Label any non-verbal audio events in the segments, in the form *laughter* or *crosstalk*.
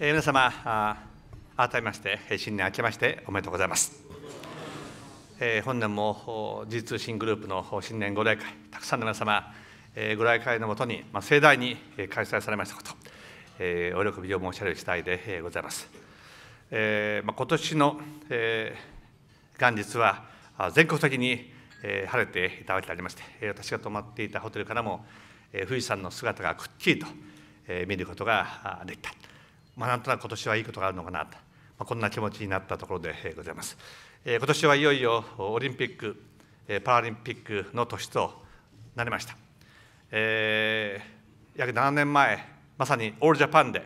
えー、皆様あ改めまして新年明けましておめでとうございます、えー、本年も G 通信グループの新年ご来会たくさんの皆様、えー、ご来会のもとに、まあ、盛大に開催されましたこと、えー、お喜びを申し上げる次第でございます、えーまあ、今年の、えー、元日は全国的に、え晴れていたわけでありまして私が泊まっていたホテルからも、え富士山の姿がくっきりと、え見ることができたまあ、なんとなく今年はいいことがあるのかなと、まあ、こんな気持ちになったところでございます。えー、今年はいよいよオリンピック、えー、パラリンピックの年となりました。えー、約7年前、まさにオールジャパンで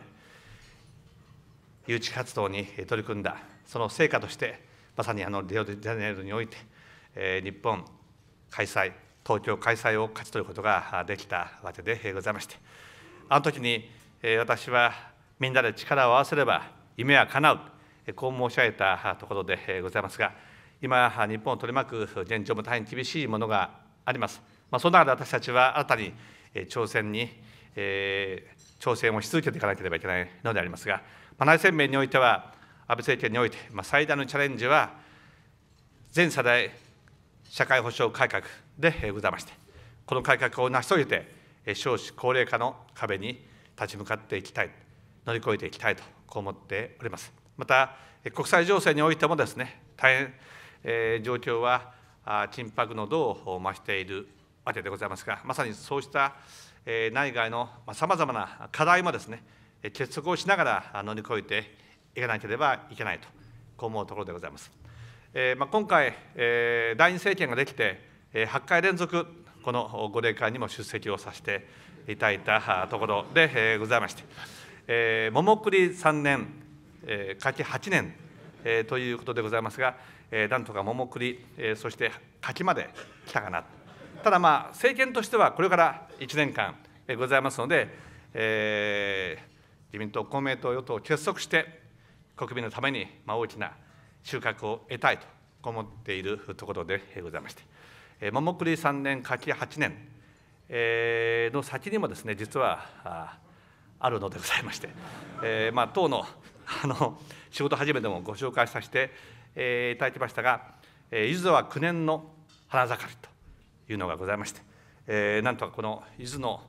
誘致活動に取り組んだ、その成果として、まさにあのリオデジャネイロにおいて、えー、日本開催、東京開催を勝ち取ることができたわけでございまして、あの時に私はみんなで力を合わせれば夢は叶うこう申し上げたところでございますが今日本を取り巻く現状も大変厳しいものがあります、まあ、その中で私たちは新たに挑戦に、えー、挑戦をし続けていかなければいけないのでありますが、まあ、内戦面においては安倍政権において、まあ、最大のチャレンジは全世代社会保障改革でございましてこの改革を成し遂げて少子高齢化の壁に立ち向かっていきたい乗り越えていきたいとこう思っておりますまた国際情勢においてもですね大変、えー、状況は緊迫の度を増しているわけでございますがまさにそうした内外のさまざまな課題もですね結束をしながら乗り越えていかなければいけないとこう思うところでございます。えーまあ、今回、えー、第二政権ができて、え8回連続このご例会にも出席をさせていただいたところでございまして。えー、桃栗3年、えー、柿8年、えー、ということでございますが、えー、なんとか桃栗、えー、そして柿まで来たかなただまあ政権としてはこれから1年間、えー、ございますので、えー、自民党公明党与党結束して国民のために、まあ、大きな収穫を得たいと思っているところでございまして、えー、桃栗3年柿8年、えー、の先にもですね実はああるのでございまして、*laughs* えー、まあ、党のあの仕事始めでもご紹介させて、えー、いただきましたが、え伊豆は9年の花盛りというのがございまして、えー、なんとかこの伊豆の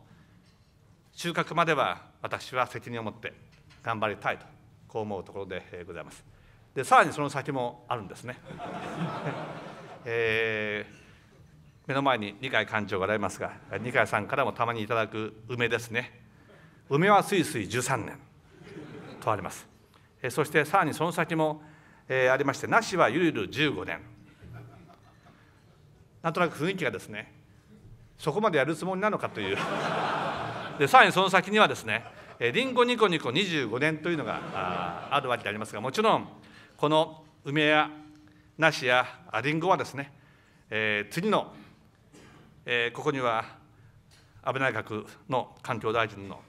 収穫までは私は責任を持って頑張りたいとこう思うところでございます。でさらにその先もあるんですね。*laughs* えー、目の前に二階館長がられますが二階さんからもたまにいただく梅ですね梅はすいすい13年とあります、えそしてさらにその先も、えありましてなしはゆるゆる15年なんとなく雰囲気がですねそこまでやるつもりなのかというでさらにその先にはですねりんごニコニコ25年というのがあるわけでありますがもちろんこの梅や梨やりんごはですね、えー、次の、えー、ここには安倍内閣の環境大臣の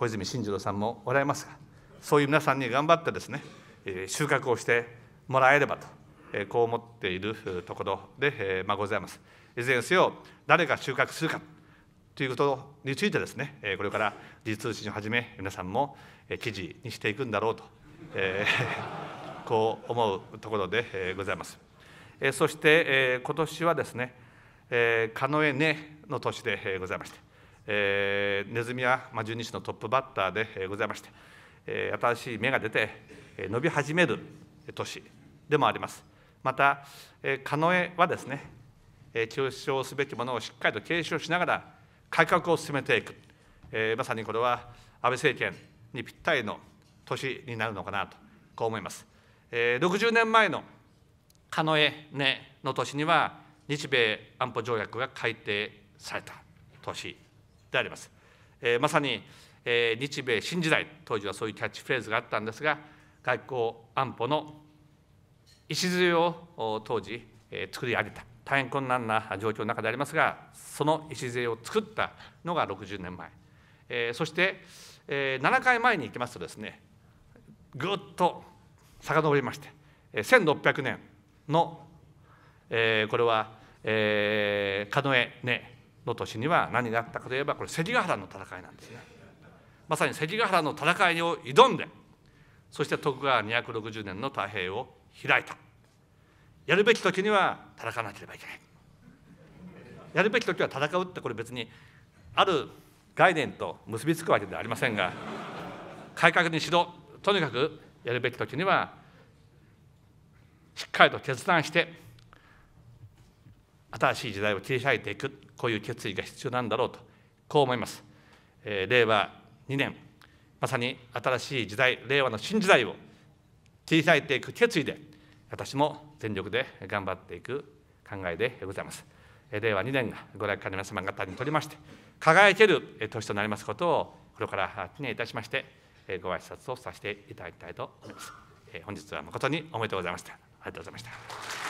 小泉進次郎さんもおられますがそういう皆さんに頑張ってですね収穫をしてもらえればとこう思っているところでございます。いずれにせよ誰が収穫するかということについてですねこれから時事通信をはじめ皆さんも記事にしていくんだろうと *laughs* こう思うところでございます。そして今年はですね「かのえねの年でございましてえー、ネズミは、まあ、十二支のトップバッターでございまして、えー、新しい芽が出て伸び始める年でもあります。また、えー、カノエはですね、えー、継承すべきものをしっかりと継承しながら改革を進めていく、えー、まさにこれは安倍政権にぴったりの年になるのかなとこう思います。えー、60年前のカノエの年には日米安保条約が改定された年であります。えー、まさに、えー、日米新時代、当時はそういうキャッチフレーズがあったんですが、外交安保の礎を当時、えー、作り上げた、大変困難な状況の中でありますが、その礎を作ったのが60年前。えー、そして、えー、7回前に行きますとですね、ぐっと遡りまして、1600年の、えー、これは、えー、カノエの年には何があったかといえばこれ関ヶ原の戦いなんですねまさに関ヶ原の戦いを挑んでそして徳川260年の太平を開いたやるべき時には戦わなければいけないやるべき時は戦うってこれ別にある概念と結びつくわけではありませんが改革にしろとにかくやるべき時にはしっかりと決断して新しい時代を切り開いていく、こういう決意が必要なんだろうと、こう思います。えー、令和2年、まさに新しい時代、令和の新時代を切り開いていく決意で、私も全力で頑張っていく考えでございます。令和2年がご来館の皆様方にとりまして、輝ける年となりますことを、これから記念いたしまして、ご挨拶をさせていただきたいと思います。本日は誠におめでとうございました。ありがとうございました。